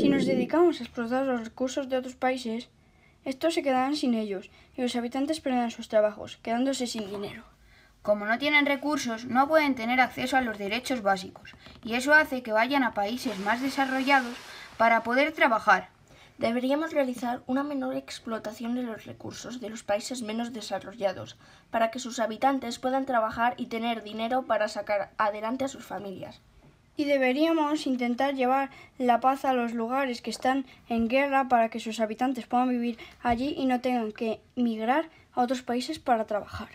Si nos dedicamos a explotar los recursos de otros países, estos se quedarán sin ellos y los habitantes perderán sus trabajos, quedándose sin dinero. Como no tienen recursos, no pueden tener acceso a los derechos básicos, y eso hace que vayan a países más desarrollados para poder trabajar. Deberíamos realizar una menor explotación de los recursos de los países menos desarrollados, para que sus habitantes puedan trabajar y tener dinero para sacar adelante a sus familias. Y deberíamos intentar llevar la paz a los lugares que están en guerra para que sus habitantes puedan vivir allí y no tengan que migrar a otros países para trabajar.